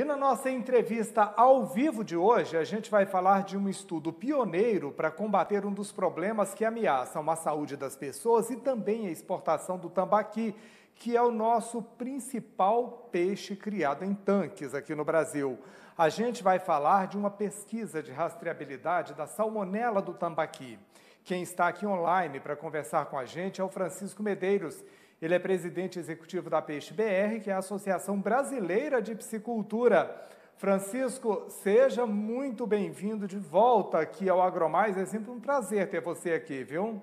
E na nossa entrevista ao vivo de hoje, a gente vai falar de um estudo pioneiro para combater um dos problemas que ameaçam a saúde das pessoas e também a exportação do tambaqui, que é o nosso principal peixe criado em tanques aqui no Brasil. A gente vai falar de uma pesquisa de rastreabilidade da salmonela do tambaqui. Quem está aqui online para conversar com a gente é o Francisco Medeiros ele é presidente executivo da Peixe BR, que é a Associação Brasileira de Psicultura. Francisco, seja muito bem-vindo de volta aqui ao Agromais. É sempre um prazer ter você aqui, viu?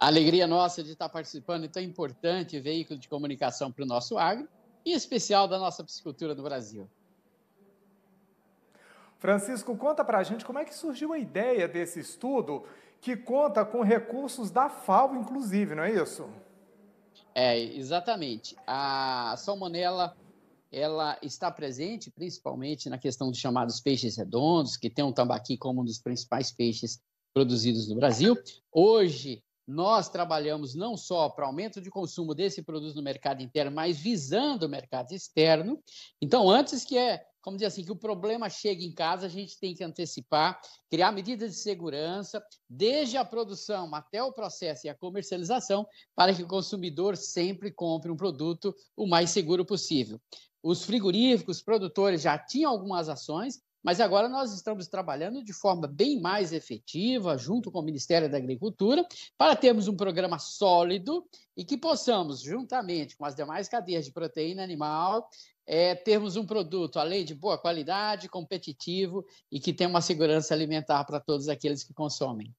A alegria nossa de estar participando de tão importante veículo de comunicação para o nosso agro e em especial da nossa psicultura no Brasil. Francisco, conta para a gente como é que surgiu a ideia desse estudo que conta com recursos da FAO, inclusive, não é isso? É, exatamente. A salmonela ela está presente principalmente na questão dos chamados peixes redondos, que tem o um tambaqui como um dos principais peixes produzidos no Brasil. Hoje, nós trabalhamos não só para aumento de consumo desse produto no mercado interno, mas visando o mercado externo. Então, antes que é, como dizer assim, que o problema chegue em casa, a gente tem que antecipar, criar medidas de segurança, desde a produção até o processo e a comercialização, para que o consumidor sempre compre um produto o mais seguro possível. Os frigoríficos, produtores já tinham algumas ações, mas agora nós estamos trabalhando de forma bem mais efetiva, junto com o Ministério da Agricultura, para termos um programa sólido e que possamos, juntamente com as demais cadeias de proteína animal, é, termos um produto, além de boa qualidade, competitivo e que tenha uma segurança alimentar para todos aqueles que consomem.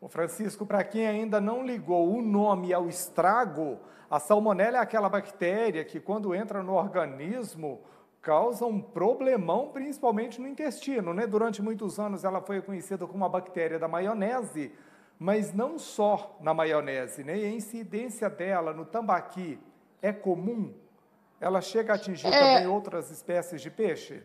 O Francisco, para quem ainda não ligou o nome ao estrago, a salmonela é aquela bactéria que, quando entra no organismo, causa um problemão, principalmente no intestino. Né? Durante muitos anos ela foi conhecida como a bactéria da maionese, mas não só na maionese. Né? E a incidência dela no tambaqui é comum? Ela chega a atingir é... também outras espécies de peixe?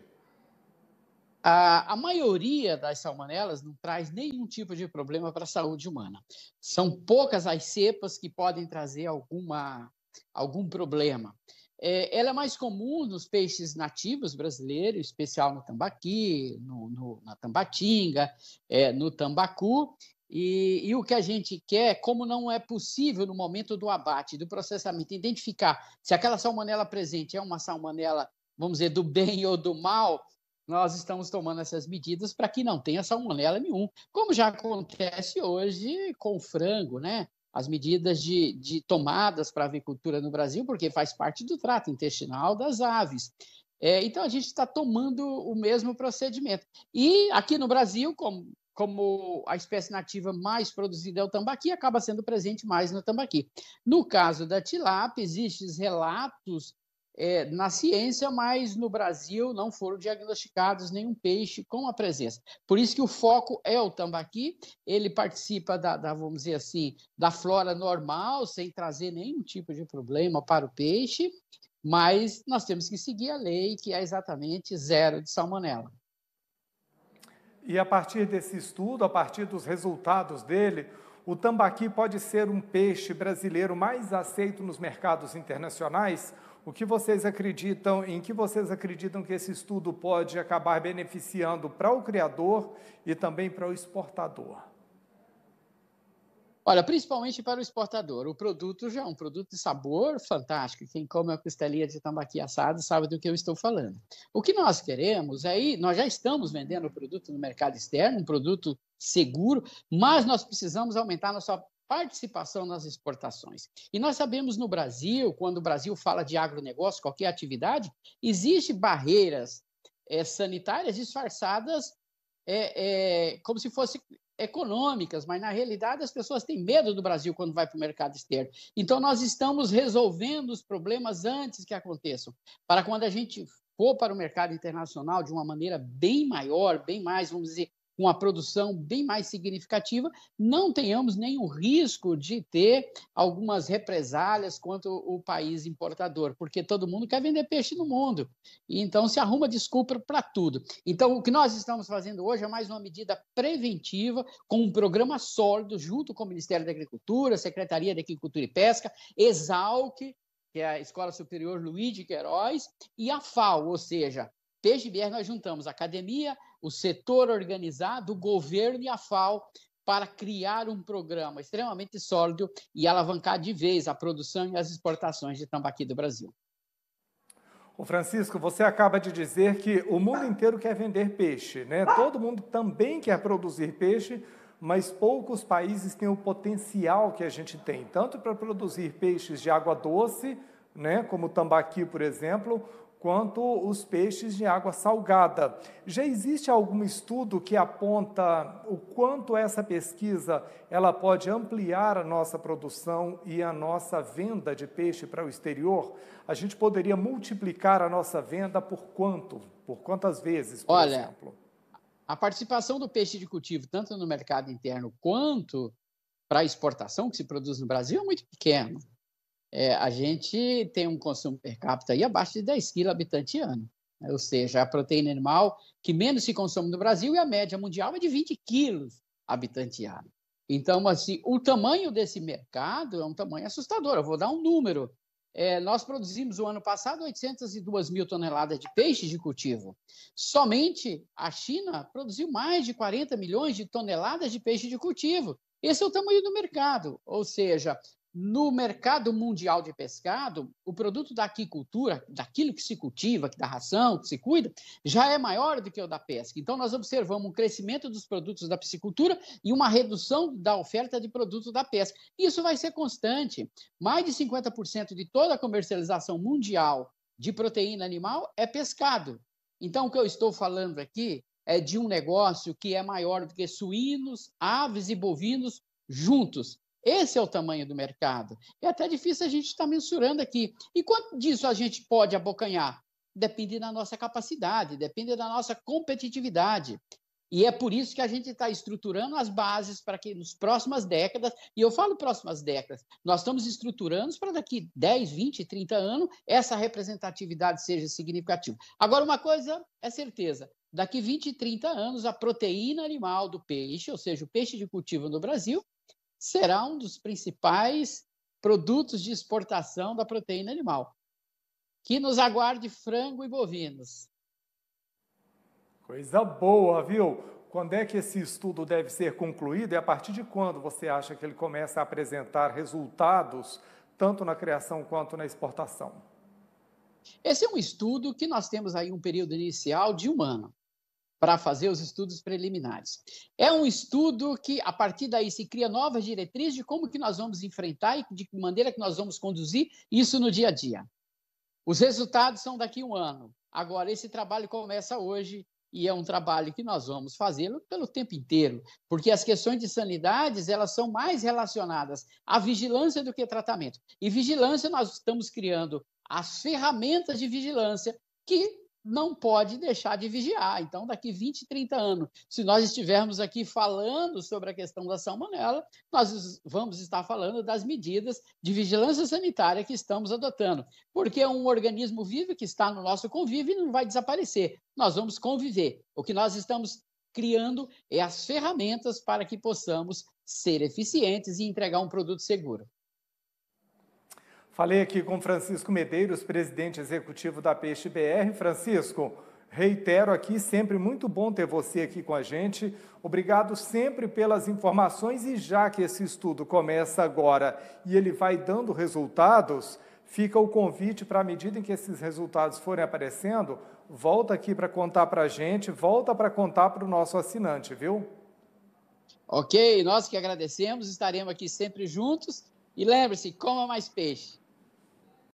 A, a maioria das salmonelas não traz nenhum tipo de problema para a saúde humana. São poucas as cepas que podem trazer alguma, algum problema. É, ela é mais comum nos peixes nativos brasileiros, em especial no tambaqui, no, no na tambatinga, é, no tambacu. E, e, o que a gente quer, como não é possível no momento do abate, do processamento, identificar se aquela salmonela presente é uma salmonela, vamos dizer, do bem ou do mal, nós estamos tomando essas medidas para que não tenha salmonela nenhum, como já acontece hoje com o frango, né? as medidas de, de tomadas para a avicultura no Brasil, porque faz parte do trato intestinal das aves. É, então, a gente está tomando o mesmo procedimento. E aqui no Brasil, como, como a espécie nativa mais produzida é o tambaqui, acaba sendo presente mais no tambaqui. No caso da tilápia, existem relatos é, na ciência, mas no Brasil não foram diagnosticados nenhum peixe com a presença. Por isso que o foco é o tambaqui, ele participa da, da vamos dizer assim, da flora normal, sem trazer nenhum tipo de problema para o peixe, mas nós temos que seguir a lei, que é exatamente zero de salmonela. E a partir desse estudo, a partir dos resultados dele, o tambaqui pode ser um peixe brasileiro mais aceito nos mercados internacionais? o que vocês acreditam, em que vocês acreditam que esse estudo pode acabar beneficiando para o criador e também para o exportador? Olha, principalmente para o exportador. O produto já é um produto de sabor fantástico. Quem come a costelinha de tambaqui assado sabe do que eu estou falando. O que nós queremos aí, é nós já estamos vendendo o produto no mercado externo, um produto seguro, mas nós precisamos aumentar nossa participação nas exportações. E nós sabemos no Brasil, quando o Brasil fala de agronegócio, qualquer atividade, existe barreiras é, sanitárias disfarçadas é, é, como se fossem econômicas, mas na realidade as pessoas têm medo do Brasil quando vai para o mercado externo. Então nós estamos resolvendo os problemas antes que aconteçam, para quando a gente for para o mercado internacional de uma maneira bem maior, bem mais, vamos dizer, uma produção bem mais significativa, não tenhamos nenhum risco de ter algumas represálias quanto o país importador, porque todo mundo quer vender peixe no mundo. E então se arruma desculpa para tudo. Então, o que nós estamos fazendo hoje é mais uma medida preventiva, com um programa sólido, junto com o Ministério da Agricultura, Secretaria de Agricultura e Pesca, Exalc, que é a Escola Superior Luiz de Queiroz, e a FAO, ou seja, PGBR, nós juntamos academia, o setor organizado, o governo e a FAO para criar um programa extremamente sólido e alavancar de vez a produção e as exportações de tambaqui do Brasil. O Francisco, você acaba de dizer que o mundo inteiro quer vender peixe, né? Todo mundo também quer produzir peixe, mas poucos países têm o potencial que a gente tem, tanto para produzir peixes de água doce, né, como o tambaqui, por exemplo, quanto os peixes de água salgada. Já existe algum estudo que aponta o quanto essa pesquisa ela pode ampliar a nossa produção e a nossa venda de peixe para o exterior? A gente poderia multiplicar a nossa venda por quanto? Por quantas vezes, por Olha, exemplo? A participação do peixe de cultivo, tanto no mercado interno quanto para exportação que se produz no Brasil, é muito pequena é, a gente tem um consumo per capita aí abaixo de 10 quilos habitante ano. Né? Ou seja, a proteína animal que menos se consome no Brasil e a média mundial é de 20 quilos habitante ano. Então, assim, o tamanho desse mercado é um tamanho assustador. Eu vou dar um número. É, nós produzimos o ano passado 802 mil toneladas de peixe de cultivo. Somente a China produziu mais de 40 milhões de toneladas de peixe de cultivo. Esse é o tamanho do mercado. Ou seja, no mercado mundial de pescado, o produto da aquicultura, daquilo que se cultiva, da ração, que se cuida, já é maior do que o da pesca. Então, nós observamos um crescimento dos produtos da piscicultura e uma redução da oferta de produtos da pesca. Isso vai ser constante. Mais de 50% de toda a comercialização mundial de proteína animal é pescado. Então, o que eu estou falando aqui é de um negócio que é maior do que suínos, aves e bovinos juntos. Esse é o tamanho do mercado. É até difícil a gente estar tá mensurando aqui. E quanto disso a gente pode abocanhar? Depende da nossa capacidade, depende da nossa competitividade. E é por isso que a gente está estruturando as bases para que nos próximas décadas, e eu falo próximas décadas, nós estamos estruturando para daqui 10, 20, 30 anos, essa representatividade seja significativa. Agora, uma coisa é certeza: daqui 20, 30 anos, a proteína animal do peixe, ou seja, o peixe de cultivo no Brasil, será um dos principais produtos de exportação da proteína animal. Que nos aguarde frango e bovinos. Coisa boa, viu? Quando é que esse estudo deve ser concluído e a partir de quando você acha que ele começa a apresentar resultados, tanto na criação quanto na exportação? Esse é um estudo que nós temos aí um período inicial de um ano para fazer os estudos preliminares. É um estudo que, a partir daí, se cria novas diretrizes de como que nós vamos enfrentar e de que maneira que nós vamos conduzir isso no dia a dia. Os resultados são daqui a um ano. Agora, esse trabalho começa hoje e é um trabalho que nós vamos fazê-lo pelo tempo inteiro, porque as questões de sanidades, elas são mais relacionadas à vigilância do que tratamento. E vigilância, nós estamos criando as ferramentas de vigilância que não pode deixar de vigiar. Então, daqui 20, 30 anos, se nós estivermos aqui falando sobre a questão da salmonela, nós vamos estar falando das medidas de vigilância sanitária que estamos adotando, porque é um organismo vivo que está no nosso convívio e não vai desaparecer. Nós vamos conviver. O que nós estamos criando é as ferramentas para que possamos ser eficientes e entregar um produto seguro. Falei aqui com Francisco Medeiros, presidente executivo da Peixe BR. Francisco, reitero aqui, sempre muito bom ter você aqui com a gente. Obrigado sempre pelas informações e já que esse estudo começa agora e ele vai dando resultados, fica o convite para, à medida em que esses resultados forem aparecendo, volta aqui para contar para a gente, volta para contar para o nosso assinante, viu? Ok, nós que agradecemos, estaremos aqui sempre juntos. E lembre-se, coma mais peixe.